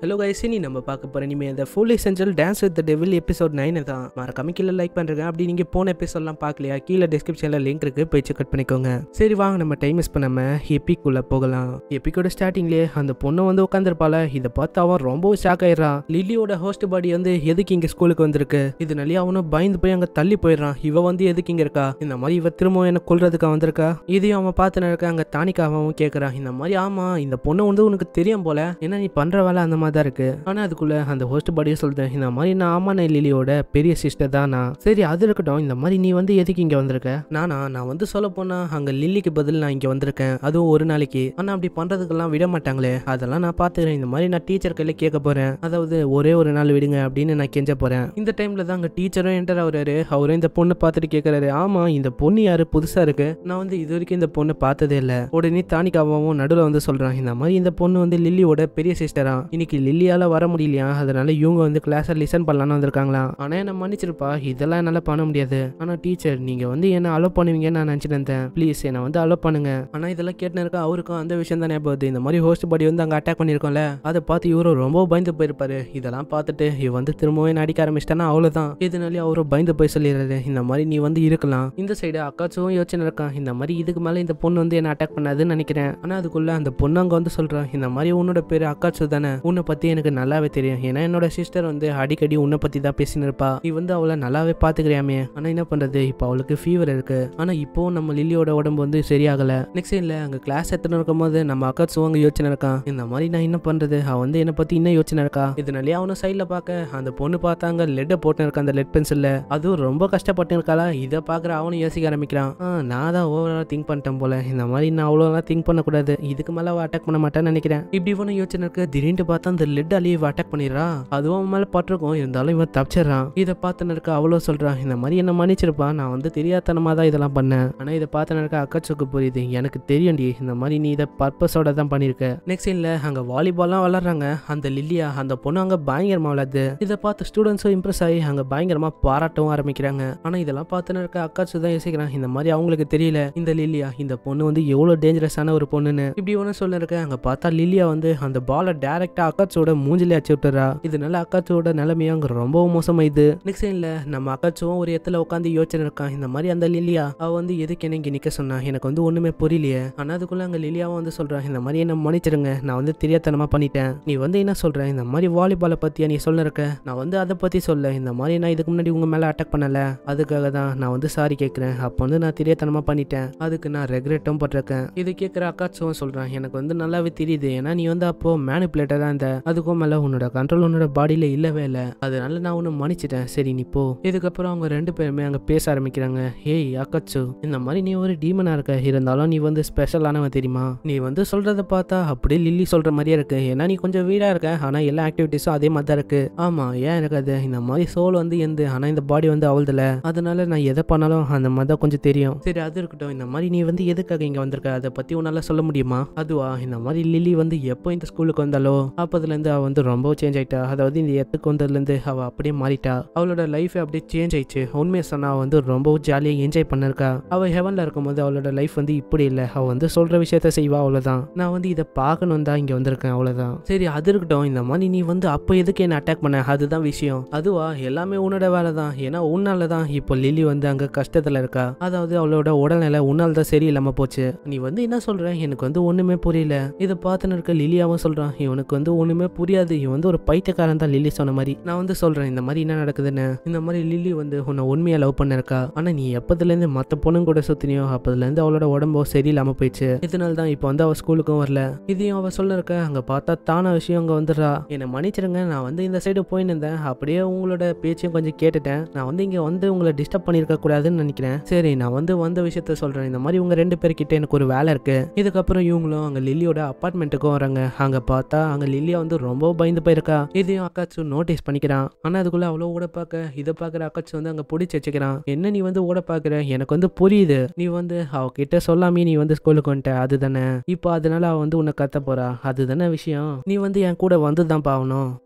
hello guys நீ நம்ம பார்க்க போகிற இனிமேல் இந்த full essential dance with devil episode nine தான் கம்மி கீழே லைக் பண்ணுறேன் அப்படி நீங்கள் போன எபிசோட்லாம் பார்க்கலையா கீழே டிஸ்கிரிப்ஷனில் லிங்க் இருக்கு போய் செக் பண்ணிக்கோங்க சரி வாங்க நம்ம டைம் மிஸ் பண்ணாமல் எப்பிக்குள்ளே போகலாம் எப்பிக்கோட ஸ்டார்டிங்லேயே அந்த பொண்ணு வந்து உட்காந்துருப்பால இதை பார்த்து அவன் ரொம்ப ஷாக் ஆயிடுறான் லில்லியோட ஹோஸ்ட் பாடி வந்து எதுக்கு இங்கே ஸ்கூலுக்கு வந்திருக்கு இதனாலேயே அவனும் பயந்து போய் அங்கே தள்ளி போயிடுறான் இவ வந்து எதுக்கு இங்கே இருக்கா இந்த மாதிரி இவ திரும்பவும் என்ன கொள்றதுக்காக வந்திருக்கா இதையும் அவன் பார்த்து நடக்க அங்கே தானிக்காகவும் கேட்குறான் இந்த மாதிரி ஆமாம் இந்த பொண்ணு வந்து உனக்கு தெரியும் போல ஏன்னா நீ பண்ணுற வேலை அந்த மாதிரி பயங்கரமாக தான் இருக்குது ஆனால் அதுக்குள்ளே அந்த ஹோஸ்ட் பாடியும் சொல்கிறேன் இந்த மாதிரி நான் ஆமான லிலியோட பெரிய சிஸ்டர் தான் நான் சரி அது இருக்கட்டும் இந்த மாதிரி நீ வந்து எதுக்கு இங்கே வந்திருக்க நானா நான் வந்து சொல்ல போனா அங்கே லில்லிக்கு பதில் நான் இங்கே வந்திருக்கேன் அதுவும் ஒரு நாளைக்கு ஆனால் அப்படி பண்ணுறதுக்கெல்லாம் விட மாட்டாங்களே அதெல்லாம் நான் பாத்துக்கிறேன் இந்த மாதிரி நான் டீச்சர் கையில் கேட்க போகிறேன் அதாவது ஒரே ஒரு நாள் விடுங்க அப்படின்னு நான் கெஞ்ச போகிறேன் இந்த டைமில் தான் அங்கே டீச்சரும் என்டர் ஆகுறாரு அவரும் இந்த பொண்ணை பார்த்துட்டு கேட்குறாரு ஆமாம் இந்த பொண்ணு யார் புதுசாக இருக்குது நான் வந்து இது வரைக்கும் இந்த பொண்ணை பார்த்ததே இல்லை உடனே தானிகாவும் நடுவில் வந்து சொல்கிறான் இந்த மாதிரி இந்த பொண்ணு வந்து லில்லியோட பெரிய சிஸ்டரா இன்னைக்கு இன்னைக்கு லில்லியால் வர முடியலையா அதனால இவங்க வந்து கிளாஸை லிசன் பண்ணலான்னு வந்திருக்காங்களா ஆனால் என்ன மன்னிச்சிருப்பா இதெல்லாம் என்னால் பண்ண முடியாது ஆனால் டீச்சர் நீங்கள் வந்து என்ன அலோ பண்ணுவீங்கன்னு நான் நினச்சிட்டு இருந்தேன் ப்ளீஸ் என்னை வந்து அலோ பண்ணுங்க ஆனால் இதெல்லாம் கேட்டுன்னு அவருக்கும் அந்த விஷயம் தானே போகுது இந்த மாதிரி ஹோஸ்ட் பாடி வந்து அங்கே அட்டாக் பண்ணியிருக்கோம்ல அதை பார்த்து இவரும் ரொம்ப பயந்து போயிருப்பாரு இதெல்லாம் பார்த்துட்டு இவ வந்து திரும்பவே நடிக்க ஆரம்பிச்சிட்டானா அவ்வளோதான் இதனாலே அவரும் பயந்து போய் சொல்லிடுறாரு இந்த மாதிரி நீ வந்து இருக்கலாம் இந்த சைடு அக்காச்சும் யோசனை இருக்கான் இந்த மாதிரி இதுக்கு மேலே இந்த பொண்ணு வந்து என்ன அட்டாக் பண்ணாதுன்னு நினைக்கிறேன் ஆனால் அதுக்குள்ள அந்த பொண்ணு அங்கே வந்து சொல்கிறான் இந்த மாதிரி உன்னோட பேர் அக்காச்சு தானே உன்னை பற்றி எனக்கு நல்லாவே தெரியும் ஏன்னா என்னோட சிஸ்டர் வந்து அடிக்கடி உன்னை பற்றி தான் பேசினிருப்பா நீ வந்து அவளை நல்லாவே பார்த்துக்கிறியாமே ஆனால் என்ன பண்ணுறது இப்போ அவளுக்கு ஃபீவர் இருக்குது ஆனால் இப்போ நம்ம லில்லியோட உடம்பு வந்து சரியாகலை நெக்ஸ்ட் இல்லை அங்கே கிளாஸ் எத்தனை போது நம்ம அக்கா சுவாங்க யோசனை இருக்கான் இந்த மாதிரி நான் என்ன பண்ணுறது அவன் வந்து என்னை பற்றி இன்னும் யோசனை இருக்கா இதனாலே அவனை சைடில் பார்க்க அந்த பொண்ணு பார்த்தாங்க லெட்டை போட்டுன்னு இருக்கா அந்த லெட் பென்சிலில் அதுவும் ரொம்ப கஷ்டப்பட்டு இருக்காளா இதை பார்க்குற அவனும் யோசிக்க ஆரம்பிக்கிறான் நான் தான் ஓவராலாக திங்க் பண்ணிட்டேன் போல இந்த மாதிரி நான் அவ்வளோலாம் திங்க் பண்ணக்கூடாது இதுக்கு மேலே அவள் அட்டாக் பண்ண மாட்டேன்னு நினைக்கிறேன் இப்படி ஒன்று யோசனை இருக்கு திடீர்னு பார்த்தா அந்த லெட் அலியை அட்டாக் பண்ணிடுறான் அதுவும் அவன் மேலே பட்டிருக்கும் இருந்தாலும் இவன் தப்பிச்சிடறான் இதை பார்த்து நடக்க அவ்வளோ சொல்கிறான் இந்த மாதிரி என்ன மன்னிச்சிருப்பா நான் வந்து தெரியாதனமாக தான் இதெல்லாம் பண்ணேன் ஆனால் இதை பார்த்து நடக்க அக்கச்சுக்கு புரியுது எனக்கு டி இந்த மாதிரி நீ இதை பர்பஸோட தான் பண்ணியிருக்க நெக்ஸ்ட் இல்லை அங்கே வாலிபால்லாம் விளாட்றாங்க அந்த லில்லியா அந்த பொண்ணு அங்கே பயங்கரமாக விளாது இதை பார்த்து ஸ்டூடெண்ட்ஸும் இம்ப்ரெஸ் ஆகி அங்கே பயங்கரமாக பாராட்டவும் ஆரம்பிக்கிறாங்க ஆனால் இதெல்லாம் பார்த்துன்னு இருக்க அக்காச்சு தான் யோசிக்கிறான் இந்த மாதிரி அவங்களுக்கு தெரியல இந்த லில்லியா இந்த பொண்ணு வந்து எவ்வளோ டேஞ்சரஸான ஒரு பொண்ணுன்னு இப்படி ஒன்று சொல்லிருக்கேன் அங்கே பார்த்தா லில்லியா வந்து அந்த பாலை டேரெக்டாக அக்கா அக்காச்சோட மூஞ்சிலே அச்சுவிட்டுறா இதனால அக்காச்சோட நிலைமையா அங்க ரொம்பவும் மோசமாயுது நெக்ஸ்ட் சீன்ல நம்ம அக்காச்சும் ஒரு இடத்துல உட்காந்து யோசனை இருக்கான் இந்த மாதிரி அந்த லிலியா அவ வந்து எதுக்கு என்ன நிக்க சொன்னா எனக்கு வந்து ஒண்ணுமே புரியலையே ஆனா அதுக்குள்ள அங்க லிலியாவும் வந்து சொல்றாங்க இந்த மாதிரி என்ன மன்னிச்சிடுங்க நான் வந்து தெரியாதனமா பண்ணிட்டேன் நீ வந்து என்ன சொல்ற இந்த மாதிரி வாலிபாலை பத்தியா நீ சொல்ல இருக்க நான் வந்து அதை பத்தி சொல்ல இந்த மாதிரி நான் இதுக்கு முன்னாடி உங்க மேல அட்டாக் பண்ணல அதுக்காக தான் நான் வந்து சாரி கேட்கிறேன் அப்போ வந்து நான் தெரியாதனமா பண்ணிட்டேன் அதுக்கு நான் ரெக்ரெட்டும் பட்டிருக்கேன் இது கேட்குற அக்காச்சும் சொல்றான் எனக்கு வந்து நல்லாவே தெரியுது ஏன்னா நீ வந்து அப்போ மேனிப்புலேட்டரா இருந்த அதுக்கும் மேலே உன்னோட கண்ட்ரோல் உன்னோட பாடியில் இல்லவே இல்லை அதனால நான் உன்னை மன்னிச்சிட்டேன் சரி நீ போ இதுக்கப்புறம் அவங்க ரெண்டு பேருமே அங்கே பேச ஆரம்பிக்கிறாங்க ஏய் அக்கச்சு இந்த மாதிரி நீ ஒரு டீமனாக இருக்க இருந்தாலும் நீ வந்து ஸ்பெஷலானவன் தெரியுமா நீ வந்து சொல்றத பார்த்தா அப்படியே லில்லி சொல்கிற மாதிரியே இருக்கு ஏன்னா நீ கொஞ்சம் வீடாக இருக்க ஆனா எல்லா ஆக்டிவிட்டிஸும் அதே மாதிரி தான் ஆமா ஏன் இருக்காது இந்த மாதிரி சோல் வந்து எந்த ஆனால் இந்த பாடி வந்து அவள்தில் அதனால நான் எதை பண்ணாலும் அந்த மாதிரி தான் கொஞ்சம் தெரியும் சரி அது இருக்கட்டும் இந்த மாதிரி நீ வந்து எதுக்காக இங்கே வந்திருக்க அதை பற்றி உன்னால சொல்ல முடியுமா அதுவா இந்த மாதிரி லில்லி வந்து எப்போ இந்த ஸ்கூலுக்கு வந்தாலோ அப்போ போனதுலேருந்து அவள் வந்து ரொம்ப சேஞ்ச் ஆகிட்டா அதாவது இந்த எத்துக்கு வந்ததுலேருந்து அவள் அப்படியே மாறிட்டா அவளோட லைஃபே அப்படியே சேஞ்ச் ஆயிடுச்சு உண்மையை சொன்னா வந்து ரொம்ப ஜாலியாக என்ஜாய் பண்ணிருக்கா அவள் ஹெவனில் இருக்கும்போது அவளோட லைஃப் வந்து இப்படி இல்லை அவள் வந்து சொல்கிற விஷயத்த செய்வா அவ்வளோதான் நான் வந்து இதை பார்க்கணும் தான் இங்கே வந்திருக்கேன் அவ்வளோதான் சரி அது இருக்கட்டும் இந்த மாதிரி நீ வந்து அப்போ எதுக்கு என்ன அட்டாக் பண்ண அதுதான் விஷயம் அதுவா எல்லாமே உன்னோட வேலை தான் ஏன்னா உன்னால தான் இப்போ லில்லி வந்து அங்கே கஷ்டத்தில் இருக்கா அதாவது அவளோட உடல்நிலை உன்னால் தான் சரியில்லாமல் போச்சு நீ வந்து என்ன சொல்கிற எனக்கு வந்து ஒன்றுமே புரியல இதை பார்த்துன்னு இருக்க லிலியாவும் சொல்கிறான் இவனுக்கு வந்து ஒன்றுமே யாருமே புரியாது இவன் வந்து ஒரு பைத்தியக்காரன் தான் லில்லி சொன்ன மாதிரி நான் வந்து சொல்கிறேன் இந்த மாதிரி என்ன நடக்குதுன்னு இந்த மாதிரி லில்லி வந்து உன்னை உண்மையா லவ் பண்ணிருக்கா ஆனால் நீ எப்போதுலேருந்து மற்ற பொண்ணுங்க கூட சுற்றினியோ அப்போதுலேருந்து அவளோட உடம்போ சரியில்லாமல் போயிடுச்சு இதனால தான் இப்போ வந்து அவள் ஸ்கூலுக்கும் வரல இதையும் அவள் சொல்ல இருக்க அங்கே பார்த்தா தான விஷயம் அங்கே வந்துடுறா என்னை மன்னிச்சிருங்க நான் வந்து இந்த சைடு போயின்னு இருந்தேன் அப்படியே உங்களோட பேச்சையும் கொஞ்சம் கேட்டுட்டேன் நான் வந்து இங்கே வந்து உங்களை டிஸ்டர்ப் பண்ணிருக்க கூடாதுன்னு நினைக்கிறேன் சரி நான் வந்து வந்த விஷயத்த சொல்கிறேன் இந்த மாதிரி உங்கள் ரெண்டு பேர்கிட்ட எனக்கு ஒரு வேலை இருக்குது இதுக்கப்புறம் இவங்களும் அங்கே லில்லியோட அப்பார்ட்மெண்ட்டுக்கும் வராங்க அங்கே பார்த்தா அங்கே லில்லி ஆர்யா வந்து ரொம்ப பயந்து போயிருக்கா இதையும் அக்காச்சு நோட்டீஸ் பண்ணிக்கிறான் ஆனா அதுக்குள்ள அவ்வளோ ஓட பார்க்க இதை பார்க்குற அக்காச்சு வந்து அங்கே பிடிச்சி வச்சுக்கிறான் என்ன நீ வந்து ஓட பாக்குற எனக்கு வந்து புரியுது நீ வந்து அவ கிட்ட சொல்லாமே நீ வந்து ஸ்கூலுக்கு வந்துட்ட அதுதானே இப்போ அதனால அவ வந்து உன்னை கத்த போறா அதுதானே விஷயம் நீ வந்து என் கூட வந்து தான்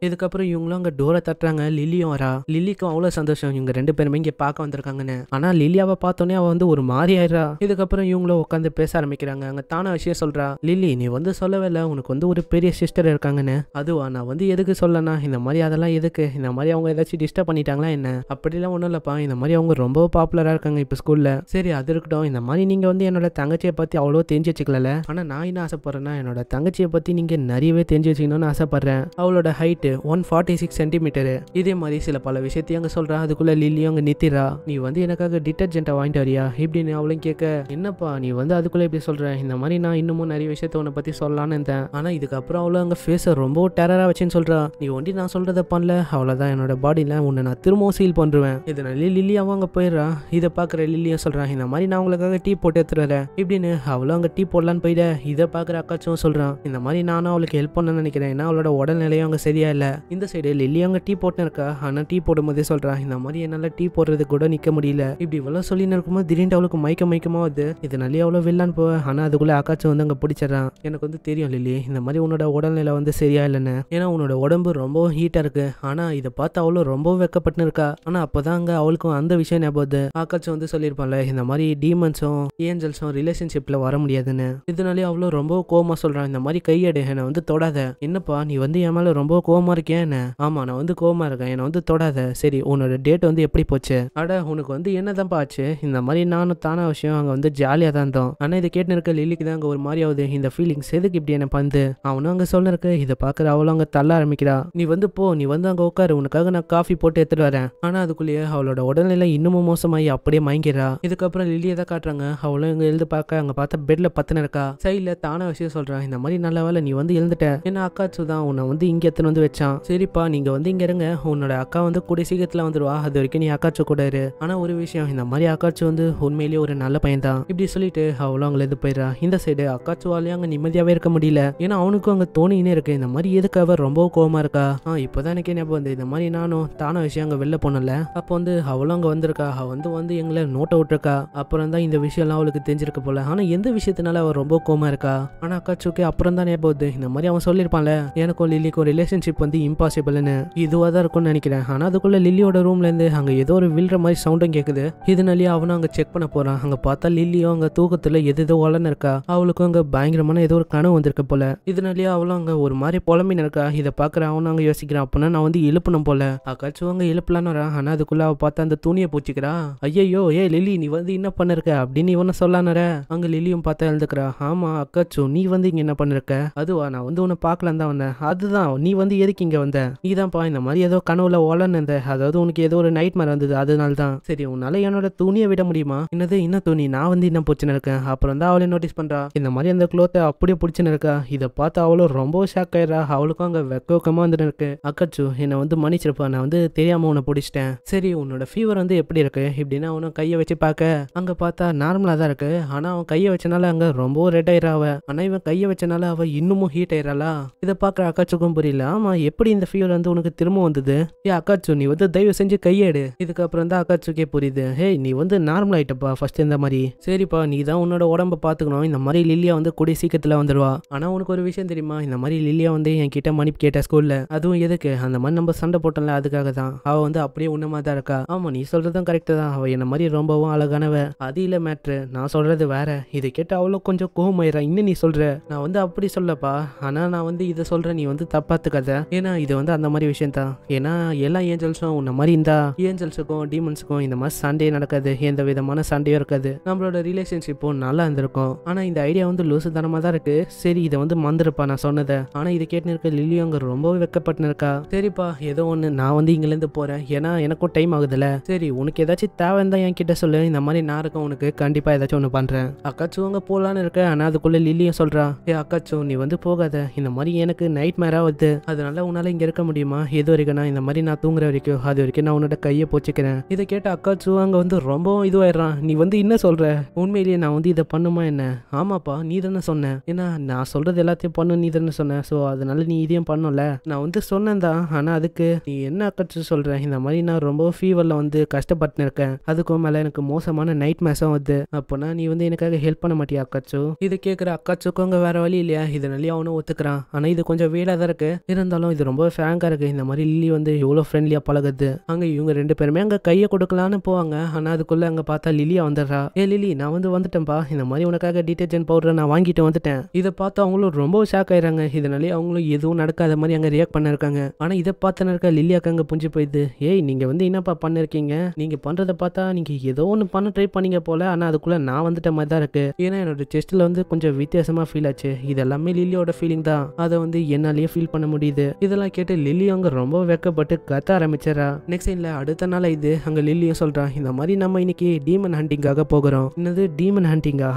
இதுக்கப்புறம் இவங்களும் அங்கே டோரை தட்டுறாங்க லில்லியும் வரா லில்லிக்கும் அவ்வளோ சந்தோஷம் இவங்க ரெண்டு பேருமே இங்கே பார்க்க வந்திருக்காங்கன்னு ஆனால் லில்லியாவை பார்த்தோன்னே அவள் வந்து ஒரு மாதிரி ஆயிடுறா இதுக்கப்புறம் இவங்களும் உட்காந்து பேச ஆரம்பிக்கிறாங்க அங்கே தான விஷயம் சொல்றா லில்லி நீ வந்து சொல்லவே இல்லை உனக்கு வந்து ஒரு பெரிய சிஸ்டர் இருக்காங்கன்னு அதுவா நான் வந்து எதுக்கு சொல்லனா இந்த மாதிரி அதெல்லாம் எதுக்கு இந்த மாதிரி அவங்க ஏதாச்சும் டிஸ்டர்ப் பண்ணிட்டாங்களா என்ன அப்படிலாம் ஒன்றும் இல்லைப்பா இந்த மாதிரி அவங்க ரொம்ப பாப்புலராக இருக்காங்க இப்போ ஸ்கூலில் சரி அது இருக்கட்டும் இந்த மாதிரி நீங்கள் வந்து என்னோட தங்கச்சியை பற்றி அவ்வளோ தெரிஞ்சு வச்சுக்கல ஆனால் நான் என்ன ஆசைப்பட்றேன்னா என்னோட தங்கச்சியை பற்றி நீங்கள் நிறையவே தெரிஞ்சு வச்சுக்கணும்னு ஆசைப்பட்றேன் அவளோட height one forty six centimetre இதே மாதிரி சில பல விஷயத்தையும் அங்கே சொல்கிறா அதுக்குள்ளே லில்லியும் அங்கே நித்திரா நீ வந்து எனக்காக டிட்டர்ஜென்ட்டை வாங்கிட்டு வரியா இப்படின்னு அவளும் கேட்க என்னப்பா நீ வந்து அதுக்குள்ளே இப்படி சொல்கிற இந்த மாதிரி நான் இன்னமும் நிறைய விஷயத்த உன்னை பற்றி சொல்லலான்னு இருந்தேன் ஆனால் இதுக்கப்புறம் அவளும் அங்கே ஃபேஸை ரொம்ப ரொம்ப டெரராக வச்சேன்னு சொல்கிறா நீ ஒண்டி நான் சொல்கிறத பண்ணல அவ்வளோதான் என்னோட பாடியில் உன்னை நான் திரும்பவும் சீல் இது இதனால லில்லியாவும் அங்கே போயிடுறா இதை பார்க்குற லில்லியா சொல்கிறான் இந்த மாதிரி நான் உங்களுக்காக டீ போட்டு எடுத்துறேன் இப்படின்னு அவளும் அங்கே டீ போடலான்னு போயிட இதை பார்க்குற அக்காச்சும் சொல்கிறான் இந்த மாதிரி நானும் அவளுக்கு ஹெல்ப் பண்ண நினைக்கிறேன் ஏன்னா அவளோட உடல்நிலையும் அங்கே சரியா இல்லை இந்த சைடு லில்லியும் அங்கே டீ போட்டுன்னு இருக்கா ஆனால் டீ போடும்போதே சொல்கிறான் இந்த மாதிரி என்னால் டீ போடுறது கூட நிற்க முடியல இப்படி இவ்வளோ சொல்லின்னு இருக்கும்போது திடீர்னு அவளுக்கு மயக்க மயக்கமாக வருது இதனாலே அவ்வளோ வில்லான்னு போவேன் ஆனால் அதுக்குள்ளே அக்காச்சும் வந்து அங்கே பிடிச்சிடறான் எனக்கு வந்து தெரியும் லில்லி இந்த மாதிரி உன்னோட உடல்நிலை வந்து சரியா போறியா இல்லைன்னு ஏன்னா உன்னோட உடம்பு ரொம்ப ஹீட்டாக இருக்கு ஆனா இதை பார்த்து அவளும் ரொம்ப வெக்கப்பட்டு இருக்கா ஆனா அப்போதான் அங்கே அவளுக்கும் அந்த விஷயம் ஞாபகம் ஆக்காச்சும் வந்து சொல்லியிருப்பாள் இந்த மாதிரி டீமன்ஸும் ஏஞ்சல்ஸும் ரிலேஷன்ஷிப்ல வர முடியாதுன்னு இதனாலே அவ்வளோ ரொம்ப கோமா சொல்கிறான் இந்த மாதிரி கையடு என்னை வந்து தொடாத என்னப்பா நீ வந்து என் மேல ரொம்ப கோமா இருக்கியா என்ன ஆமா நான் வந்து கோமா இருக்கேன் என்னை வந்து தொடாத சரி உன்னோட டேட் வந்து எப்படி போச்சு அட உனக்கு வந்து என்னதான் பாச்சு இந்த மாதிரி நானும் தான விஷயம் அங்கே வந்து ஜாலியாக தான் இருந்தோம் ஆனால் இதை கேட்டு இருக்க லில்லிக்கு தான் அங்கே ஒரு மாதிரி ஆகுது இந்த ஃபீலிங்ஸ் எதுக்கு இப்படி என்ன பந்து அவனும் அங்கே இருக்கு இதை பார்க்குற அவளும் அங்கே தள்ள ஆரம்பிக்கிறா நீ வந்து போ நீ வந்து அங்கே உட்காரு உனக்காக நான் காஃபி போட்டு எடுத்துட்டு வரேன் ஆனால் அதுக்குள்ளேயே அவளோட உடல்நிலை இன்னமும் மோசமாகி அப்படியே மயங்கிறா இதுக்கப்புறம் லில்லியை தான் காட்டுறாங்க அவளும் இங்கே எழுந்து பார்க்க அங்கே பார்த்தா பெட்டில் பத்தின இருக்கா சைடில் தான விஷயம் சொல்கிறான் இந்த மாதிரி நல்ல வேலை நீ வந்து எழுந்துட்ட ஏன்னா அக்காச்சு தான் உன்னை வந்து இங்கே எத்தனை வந்து வச்சான் சரிப்பா நீங்கள் வந்து இங்கே இருங்க உன்னோட அக்கா வந்து கூடிய சீக்கிரத்தில் வந்துடுவா அது வரைக்கும் நீ அக்காச்சு கூட இரு ஆனால் ஒரு விஷயம் இந்த மாதிரி அக்காச்சு வந்து உண்மையிலேயே ஒரு நல்ல பையன் தான் இப்படி சொல்லிட்டு அவளும் அங்கேருந்து போயிடுறா இந்த சைடு அக்காச்சுவாலையும் அங்கே நிம்மதியாகவே இருக்க முடியல ஏன்னா அவனுக்கும் அங்கே தோணினே இருக்கு இந்த மாதிரி மாதிரி எதுக்கு அவர் ரொம்ப கோவமாக இருக்கா ஆ இப்போ எனக்கு ஞாபகம் வந்து இந்த மாதிரி நானும் தான விஷயம் அங்கே வெளில போனல அப்போ வந்து அவளும் அங்கே வந்திருக்கா அவள் வந்து வந்து எங்களை நோட்டை விட்டுருக்கா அப்புறம் தான் இந்த விஷயம்லாம் அவளுக்கு தெரிஞ்சிருக்க போல ஆனால் எந்த விஷயத்தினால அவள் ரொம்ப கோவமாக இருக்கா ஆனால் சுக்கே அப்புறம் தான் ஞாபகம் வருது இந்த மாதிரி அவன் சொல்லியிருப்பான்ல எனக்கும் லில்லிக்கும் ரிலேஷன்ஷிப் வந்து இம்பாசிபிள்னு இதுவாக தான் இருக்கும்னு நினைக்கிறேன் ஆனால் அதுக்குள்ளே லில்லியோட ரூம்லேருந்து அங்கே ஏதோ ஒரு விழுற மாதிரி சவுண்டும் கேட்குது இதனாலேயே அவனும் அங்கே செக் பண்ண போகிறான் அங்கே பார்த்தா லில்லியும் அங்கே தூக்கத்தில் எது எதோ வளர்ந்துருக்கா அவளுக்கும் அங்கே பயங்கரமான ஏதோ ஒரு கனவு வந்திருக்க போல இதனாலேயே அவளும் அங்கே ஒரு மாதிரி இருக்கா இதை பார்க்குற அவனு அங்கே யோசிக்கிறான் அப்படின்னா நான் வந்து எழுப்பணும் போல அக்காச்சும் அங்கே எழுப்பலான்னு வரான் ஆனால் அதுக்குள்ளே அவள் பார்த்தா அந்த துணியை பூச்சிக்கிறா ஐயையோ ஏ லிலி நீ வந்து என்ன பண்ணிருக்க அப்படின்னு இவனை சொல்லானுற அங்கே லிலியும் பார்த்தா எழுதுக்கிறா ஆமாம் அக்காச்சும் நீ வந்து இங்கே என்ன பண்ணிருக்க அதுவா நான் வந்து உன்னை பார்க்கலாம் தான் வந்தேன் அதுதான் நீ வந்து எதுக்கு இங்கே வந்த நீ தான்ப்பா இந்த மாதிரி ஏதோ கனவுல இருந்த அதாவது உனக்கு ஏதோ ஒரு நைட் மாதிரி வந்தது அதனால தான் சரி உன்னால என்னோட துணியை விட முடியுமா என்னது என்ன துணி நான் வந்து என்ன பிடிச்சின்னு இருக்கேன் அப்புறம் தான் அவளே நோட்டீஸ் பண்ணுறா இந்த மாதிரி அந்த குளோத்தை அப்படியே பிடிச்சின்னு இருக்கா இதை பார்த்து அவளும் ரொம்ப ஷாக் ஆயிடுறா ஆக அவளுக்கும் அங்கே வெக்கோக்கமாக வந்து இருக்கு அக்கச்சு என்னை வந்து மன்னிச்சிருப்பா நான் வந்து தெரியாமல் உன்னை பிடிச்சிட்டேன் சரி உன்னோட ஃபீவர் வந்து எப்படி இருக்கு இப்படின்னா அவனும் கையை வச்சு பார்க்க அங்கே பார்த்தா நார்மலாக தான் இருக்கு ஆனால் அவன் கையை வச்சனால அங்கே ரொம்பவும் ரெட் ஆயிராவ ஆனால் இவன் கையை வச்சனால அவள் இன்னமும் ஹீட் ஆயிராளா இதை பார்க்குற அக்காச்சுக்கும் புரியல ஆமா எப்படி இந்த ஃபீவர் வந்து உனக்கு திரும்ப வந்தது ஏ அக்காச்சு நீ வந்து தயவு செஞ்சு கையேடு இதுக்கப்புறம் தான் அக்காச்சுக்கே புரியுது ஹே நீ வந்து நார்மல் ஆயிட்டப்பா ஃபர்ஸ்ட் இந்த மாதிரி சரிப்பா நீ தான் உன்னோட உடம்ப பார்த்துக்கணும் இந்த மாதிரி லில்லியா வந்து கூடிய சீக்கிரத்தில் வந்துடுவா ஆனால் உனக்கு ஒரு விஷயம் தெரியுமா இந்த மாதிரி லில்லியா வந்து என் கிட்ட மணி கேட்ட ஸ்கூல்ல அதுவும் எதுக்கு அந்த மாதிரி நம்ம சண்டை போட்டோம்ல அதுக்காக தான் அவ வந்து அப்படியே உன்னமா தான் இருக்கா ஆமா நீ சொல்றதும் கரெக்ட் தான் அவ என்ன மாதிரி ரொம்பவும் அழகானவ அது இல்ல மேட்ரு நான் சொல்றது வேற இது கேட்டு அவ்வளோ கொஞ்சம் கோமாயிரா இன்னும் நீ சொல்ற நான் வந்து அப்படி சொல்லப்பா ஆனா நான் வந்து இதை சொல்ற நீ வந்து தப்பாத்துக்காத ஏன்னா இது வந்து அந்த மாதிரி விஷயம் தான் ஏன்னா எல்லா ஏஞ்சல்ஸும் உன்ன மாதிரி இருந்தா ஏஞ்சல்ஸுக்கும் டீமன்ஸுக்கும் இந்த மாதிரி சண்டையே நடக்காது எந்த விதமான சண்டையும் இருக்காது நம்மளோட ரிலேஷன்ஷிப்பும் நல்லா இருந்திருக்கும் ஆனா இந்த ஐடியா வந்து லூசு தனமா தான் இருக்கு சரி இதை வந்து மந்திருப்பா நான் சொன்னதை ஆனா இது கேட்டுன்னு இருக்க லில்லியும் ரொம்பவே வெக்கப்பட்டிருக்கா இருக்கா சரிப்பா ஏதோ ஒன்று நான் வந்து இங்கேருந்து போகிறேன் ஏன்னா எனக்கும் டைம் ஆகுதுல்ல சரி உனக்கு ஏதாச்சும் தேவைன்னு தான் என் கிட்ட சொல்லு இந்த மாதிரி நான் இருக்கேன் உனக்கு கண்டிப்பாக ஏதாச்சும் ஒன்று பண்ணுறேன் அக்காச்சும் அங்க போகலான்னு இருக்க ஆனால் அதுக்குள்ளே லில்லியும் சொல்கிறா ஏ அக்காச்சும் நீ வந்து போகாத இந்த மாதிரி எனக்கு நைட் மேராக வருது அதனால உன்னால் இங்கே இருக்க முடியுமா எது வரைக்கும் நான் இந்த மாதிரி நான் தூங்குற வரைக்கும் அது வரைக்கும் நான் உன்னோட கையை போச்சுக்கிறேன் இதை கேட்ட அக்காச்சும் அங்க வந்து ரொம்பவும் இதுவாயிடுறான் நீ வந்து என்ன சொல்கிற உண்மையிலேயே நான் வந்து இதை பண்ணுமா என்ன ஆமாப்பா நீ தானே சொன்ன ஏன்னா நான் சொல்கிறது எல்லாத்தையும் பண்ணு நீ தானே சொன்ன ஸோ அது அதனால நீ இதையும் பண்ணல நான் வந்து சொன்னேன் ஆனா ஆனால் அதுக்கு நீ என்ன கற்று சொல்ற இந்த மாதிரி நான் ரொம்ப ஃபீவரில் வந்து கஷ்டப்பட்டு இருக்கேன் அதுக்கும் மேலே எனக்கு மோசமான நைட் மேசம் வருது அப்போனா நீ வந்து எனக்காக ஹெல்ப் பண்ண மாட்டியா அக்காச்சு இது கேட்குற அக்காச்சுக்கும் அங்கே வேற வழி இல்லையா இதனாலேயே அவனும் ஒத்துக்கிறான் ஆனால் இது கொஞ்சம் வேலாக தான் இருக்குது இருந்தாலும் இது ரொம்ப ஃபேங்கா இருக்குது இந்த மாதிரி லில்லி வந்து எவ்வளோ ஃப்ரெண்ட்லியாக பழகுது அங்கே இவங்க ரெண்டு பேருமே அங்கே கையை கொடுக்கலான்னு போவாங்க ஆனால் அதுக்குள்ளே அங்கே பார்த்தா லிலியா வந்துடுறா ஏ லிலி நான் வந்து வந்துட்டேன்பா இந்த மாதிரி உனக்காக டிட்டர்ஜென்ட் பவுடரை நான் வாங்கிட்டு வந்துட்டேன் இதை பார்த்து அவங்களும் ரொம்ப ஷாக் ஆயிடுறாங்க இதனாலேயே அவங்க அவங்களும் எதுவும் நடக்காத மாதிரி அங்கே ரியாக்ட் பண்ணிருக்காங்க ஆனால் இதை பார்த்தன இருக்க லில்லியாக்கு அங்கே புஞ்சு போயிடுது ஏய் நீங்கள் வந்து என்னப்பா பண்ணிருக்கீங்க நீங்கள் பண்றதை பார்த்தா நீங்கள் ஏதோ ஒன்று பண்ண ட்ரை பண்ணீங்க போல ஆனால் அதுக்குள்ளே நான் வந்துட்ட மாதிரி தான் இருக்குது ஏன்னா என்னோட செஸ்ட்டில் வந்து கொஞ்சம் வித்தியாசமாக ஃபீல் ஆச்சு இதெல்லாமே லில்லியோட ஃபீலிங் தான் அதை வந்து என்னாலேயே ஃபீல் பண்ண முடியுது இதெல்லாம் கேட்டு லில்லி அங்க ரொம்ப வெக்கப்பட்டு கத்த ஆரம்பிச்சிடறா நெக்ஸ்ட் இல்லை அடுத்த நாள் இது அங்கே லில்லியும் சொல்கிறான் இந்த மாதிரி நம்ம இன்னைக்கு டீமன் ஹண்டிங்காக போகிறோம் என்னது டீமன் ஹண்டிங்கா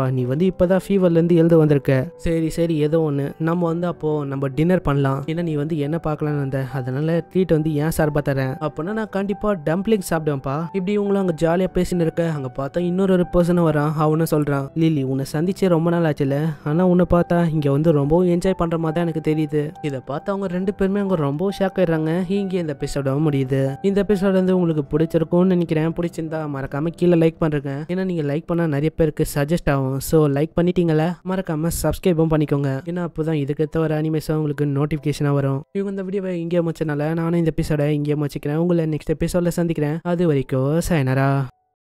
வா நீ வந்து ஃபீவர்ல ஃபீவர்லேருந்து எழுந்து வந்திருக்க சரி சரி ஏதோ ஒன்று நம்ம வந்து அப்போ போ நம்ம டின்னர் பண்ணலாம் ஏன்னா நீ வந்து என்ன பார்க்கலான்னு வந்த அதனால ட்ரீட் வந்து ஏன் சார்பாக தரேன் அப்போனா நான் கண்டிப்பாக டம்ப்ளிங் சாப்பிடுவேன்ப்பா இப்படி இவங்களும் அங்கே ஜாலியாக பேசின்னு இருக்க அங்கே பார்த்தா இன்னொரு ஒரு பர்சனும் வரான் அவனும் சொல்கிறான் லீலி உன்னை சந்திச்சே ரொம்ப நாள் ஆச்சுல ஆனால் உன்னை பார்த்தா இங்கே வந்து ரொம்பவும் என்ஜாய் பண்ணுற மாதிரி தான் எனக்கு தெரியுது இதை பார்த்து அவங்க ரெண்டு பேருமே அவங்க ரொம்ப ஷாக் ஆயிடுறாங்க இங்கே இந்த எபிசோட முடியுது இந்த எபிசோட வந்து உங்களுக்கு பிடிச்சிருக்கும்னு நினைக்கிறேன் பிடிச்சிருந்தா மறக்காம கீழே லைக் பண்ணுறேன் ஏன்னா நீங்கள் லைக் பண்ணால் நிறைய பேருக்கு சஜஸ்ட் ஆகும் ஸோ லைக் பண்ணிட்டீங்களா மறக்காம சப்ஸ்கிரைபும் பண்ணிக்கோங்க ஏன்னா அப்போதான் இதுக்கு தவிர அனிமேஸும் உங்களுக்கு நோட்டிஃபிகேஷனாக வரும் இவங்க இந்த வீடியோவை இங்கே முடிச்சனால நானும் இந்த எபிசோட இங்கே முடிச்சுக்கிறேன் உங்களை நெக்ஸ்ட் எபிசோட சந்திக்கிறேன் அது வரைக்கும் சைனரா